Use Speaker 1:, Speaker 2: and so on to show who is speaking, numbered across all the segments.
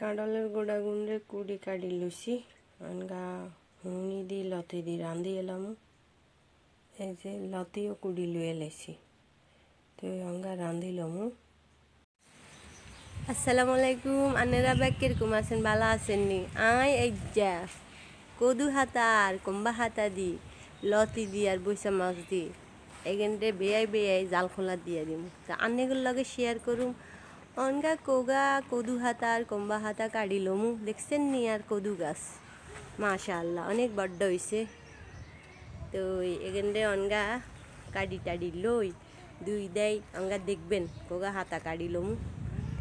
Speaker 1: কাঁডলের গোড়া গুন্ডে কুড়ি কাটি লুছি অনগা হুঙি দি লতি দি রাঁধি এলাম এই যে লতিও কুড়ি লুয়ে লেছি তো অঙ্গা রাঁধিলাম আসসালামু আলাইকুম আনেরা ব্যাগ কিরকম আছেন ভালো নি আয় এই যা কদু হাতা আর কম্বা হাতা দি লতি দি আর বৈশা মাছ দি এখানটে বেয়াই বেয়াই জাল খোলা দিয়ে দিম তা আনেগুলোর লগে শেয়ার করুম অনগা কোগা কদু হাতা আর কম্বা হাতা লমু দেখছেন নি আর কদু গাছ মাশাল্লাহ অনেক বড্ড হয়েছে তো এখানে অনগা কাটি টাডি লই দুই দেয় অনগা দেখবেন কোগা হাতা লমু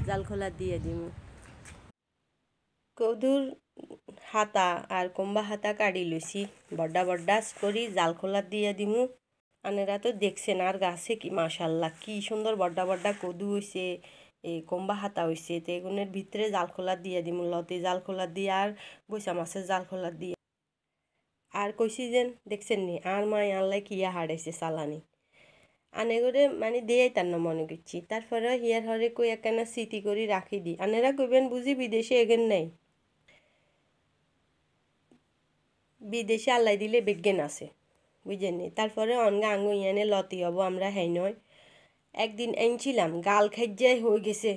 Speaker 1: জাল খোলা দিয়ে দিমু কদুর হাতা আর কম্বা হাতা কাটি লইছি বড্ডা বড্ডাস করি জাল খোলা দিয়ে দিমু আনেরা তো দেখছেন আর গাছে কি মাশাল্লাহ কি সুন্দর বড্ডা বড্ডা কদু হয়েছে এই কম্বা হাতা হয়েছে তো এগুলোর ভিতরে জাল খোলা দিয়ে দিম লতে জাল খোলা দিয়ে আর বৈশা মাছের জাল খোলা দিয়ে আর কইসি যেন দেখছেন নি আর মা আনলাই কিয়া হারাইছে সালানি আনে করে মানে দিয়ে তার না মনে করছি তারপরে হিয়ার হরে কই একখানা স্মৃতি করে রাখি দিই আনেরা কইবেন বুঝি বিদেশে এগেন নাই বিদেশে আল্লাই দিলে বিজ্ঞান আছে বুঝেননি তারপরে অনগা আঙ্গু ইয়ানে লতি হব আমরা হ্যাঁ নয় একদিন এনছিলাম গাল খাইজাই হয়ে গেছে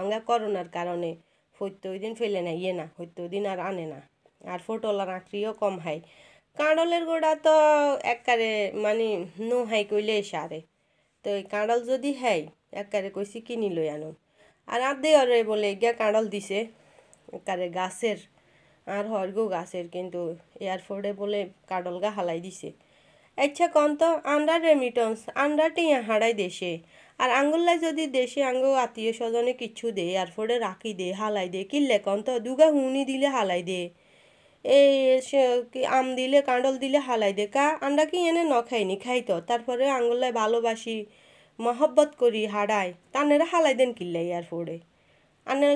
Speaker 1: আমরা করোনার কারণে হইতো ওই দিন ফেলে না ইয়ে না হইতো ওই দিন আর আনে না আর ফোটলার আঁকড়িও কম হয় কাঁড়লের গোড়া তো এককারে মানে নো হাই কইলে সারে তো এই কাঁড়ল যদি হয় এককারে কইছি কিনি লই আনো আর আধে অরে বলে গিয়া কাঁড়ল দিছে এককারে গাছের আর হরগো গাছের কিন্তু এয়ারফোর্ডে বলে কাঁড়ল গা হালাই দিছে আচ্ছা কন্ত তো রেমিটন্স আমরা টিয়া হারাই দেশে আর আঙ্গুল্লাই যদি দেশে আঙ্গ আত্মীয় স্বজনে কিচ্ছু দে আর ফোরে রাখি দে হালাই দে কিল্লে কন তো দুগা হুনি দিলে হালাই দে এই আম দিলে কাঁডল দিলে হালাই দে কা আন্ডা কি এনে ন খাইনি খাই তো তারপরে আঙ্গুল্লাই ভালোবাসি মহব্বত করি হারাই তানেরা হালাই দেন কিল্লাই আর ফোরে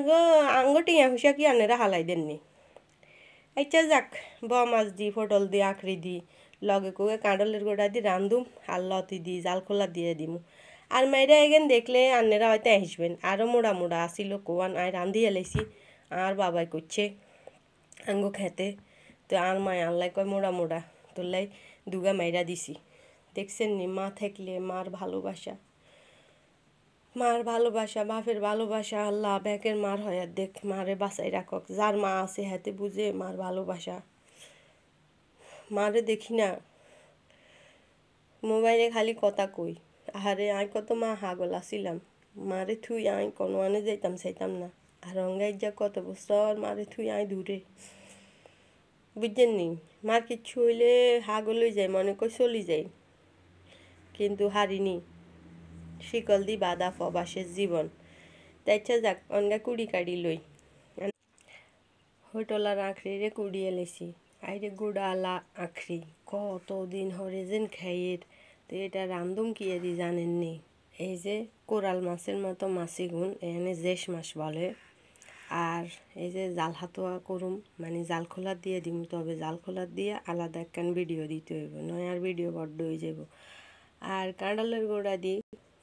Speaker 1: গো আঙ্গটিয়া হুসা কি আনেরা হালাই দেননি এইচা আচ্ছা যাক ব মাছ দি পটল দি আঁকড়ি দি লগে কোগে কাঁডলের গোড়া দিয়ে রান্ধুম আর লতি দিই খোলা দিয়ে দিমু আর মেয়েরা এগেন দেখলে আন্নেরা হয়তো আসবেন আরও মোড়া মোড়া আসিল কোয়ান আয় রান্ধি এলাইছি আর বাবাই করছে আঙ্গো খেতে তো আর মায় আনলাই কয় মোড়া মোড়া তোলাই দুগা মাইরা দিছি দেখছেন নি মা থাকলে মার ভালোবাসা মার ভালোবাসা বাপের ভালোবাসা আল্লাহ ব্যাকের মার হয় দেখ মারে বাসাই রাখক যার মা আছে হাতে বুঝে মার ভালোবাসা মারে দেখি না মোবাইলে খালি কথা কই আরে আই কত মা হাগল আসিলাম মারে থুই আই কোনো আনে যাইতাম চাইতাম না আর রঙ্গাই যা কত বছর মারে থুই আই দূরে বুঝছেন নি মার কিচ্ছু হইলে হাগল যায় মনে কই চলি যায় কিন্তু হারিনি শিকল দি বাদা ফবাসের জীবন তাইছা যাক অনগা কুড়ি কাড়ি লই হোটলার আঁকড়ে কুড়িয়ে লেছি আইরে গুড়ালা আখরি কতদিন যেন খাইয়ের তো এটা রান্ধুম কি এদি জানেননি এই যে কোরাল মাছের মতো মাছি গুণ এখানে জেশ মাছ বলে আর এই যে জাল হাতোয়া করুম মানে জাল খোলা দিয়ে দিম তবে জাল খোলা দিয়ে আলাদা একখান ভিডিও দিতে হইব নয় আর ভিডিও বড্ড হয়ে যাব আর কাঁডালের গোড়া দি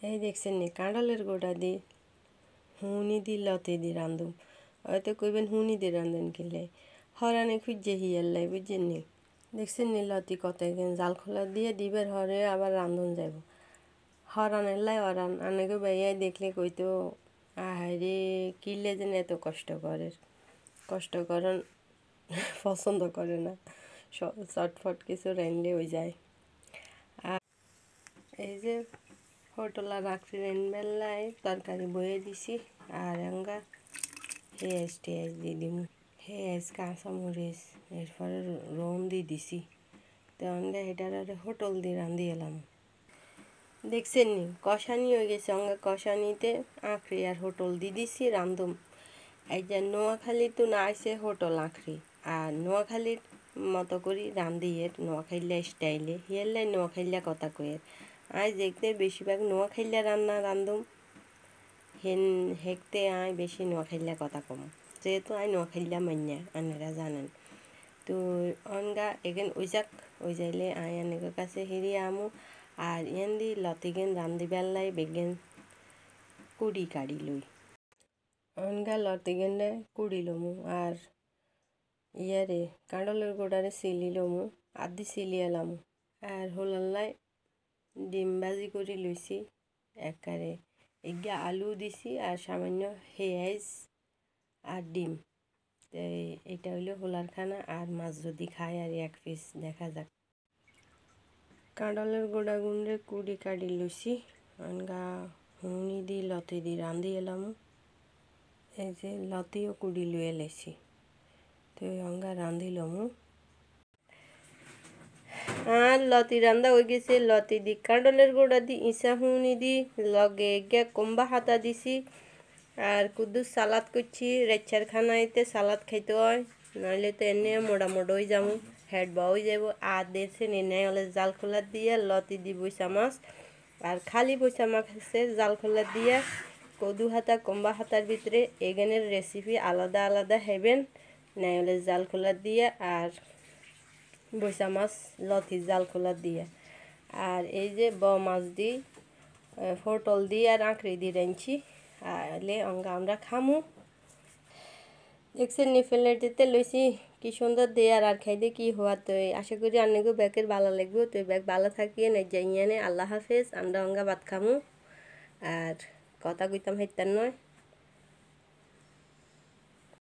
Speaker 1: এই দেখছেন নি কাঁডালের গোড়া দি হুনি দি লতে দি রান্ধুম হয়তো কইবেন হুনি দি রান্ধেন কিলে হরানি খুঁজে হিয়াল্লাই বুঝছেন নি দেখছেন অতি কত জাল খোলা দিয়ে দিবের হরে আবার রান্ধন যাব হরানের লাই হরান আনেকে বাইয়াই দেখলে কইতো আহারে কিনলে যেন এত কষ্ট করে কষ্ট করেন পছন্দ করে না চটফট কিছু রেন্ডে ওই যায় আর এই যে হোটলা রাখছি রানবেলায় তরকারি বয়ে দিছি আর এঙ্গা পেঁয়াজ টেয়াজ দিয়ে দিমু পেঁয়াজ হ্যাঁ, কাঁচামরিচ এরপরে রোম দিয়ে দিছি তো আমরা এটার আর হোটল দিয়ে রান্ধি এলাম দেখছেন নি কষানি হয়ে গেছে অঙ্গে কষানিতে আঁকড়ি আর হোটল দিয়ে দিছি রান্ধম এই যে নোয়াখালী তো না আছে হোটল আঁকড়ি আর নোয়াখালীর মতো করি রান্ধি এর নোয়াখাইলা স্টাইলে হিয়ারলাই নোয়াখাইলা কথা কয়ের আয় দেখতে বেশিরভাগ নোয়াখাইলা রান্না রান্ধম হেন হেকতে আয় বেশি নোয়াখাইলা কথা কম যেহেতু তো আই নখাইলা আনারা জানান তো অনগা এগেন ওই যাক ওই যাইলে আই আনেকের কাছে হেরি আমু আর ইয়ান দি লতিগেন রান্দিবেলায় বেগেন কুড়ি কাড়ি লই অনগা লতিগেন কুড়ি লমু আর ইয়ারে কাঁডলের গোড়ারে সিলি লমু আদি সিলি এলামু আর হোলাল্লাই ডিম ভাজি করে লইছি একারে এগিয়ে আলু দিছি আর সামান্য হেয়াইজ আর ডিম তো এটা হইলো হোলার খানা আর মাছ যদি খাই আর এক পিস দেখা যাক কাঁডালের গোড়া গুন্ডে কুড়ি কাটি লুচি অনগা হুনি দি লতি দি রাঁধি এলাম এই যে লতিও কুড়ি লুয়ে লেছি তো অঙ্গা রাঁধিলাম আর লতি রান্দা হয়ে গেছে লতি দি কাঁডলের গোড়া দি ইসা হুনি দি লগে গে কম্বা হাতা দিছি আর কুদ্দুস সালাদ করছি রেচ্ছার খানাইতে সালাদ খাইতে হয় নইলে তো এনে মোড়া মোড়ই যাবো হেড বাউই যাব আর দেশে নেই হলে জাল খোলা দিয়ে লতি দি বৈশা মাছ আর খালি বৈশা আছে জাল খোলা দিয়ে কদু হাতা কম্বা হাতার ভিতরে এগেনের রেসিপি আলাদা আলাদা হেবেন নাই হলে জাল খোলা দিয়ে আর বৈশা মাছ লতি জাল খোলা দিয়ে আর এই যে ব মাছ দিই ফোটল দিয়ে আর আঁকড়ি দিয়ে রেঞ্চি আলে অঙ্গা আমরা খামু দেখছেন নিফেলনেটিতে লইছি কি সুন্দর দে আর আর খাইতে কি হওয়ার তো আশা করি অনেকগুলো ব্যাগের বালা লাগবে তো ব্যাগ বালা থাকিয়ে নাই যাইয়ানে আল্লাহ হাফেজ আমরা অঙ্গা ভাত খামু আর কথা কইতাম হাইতার নয়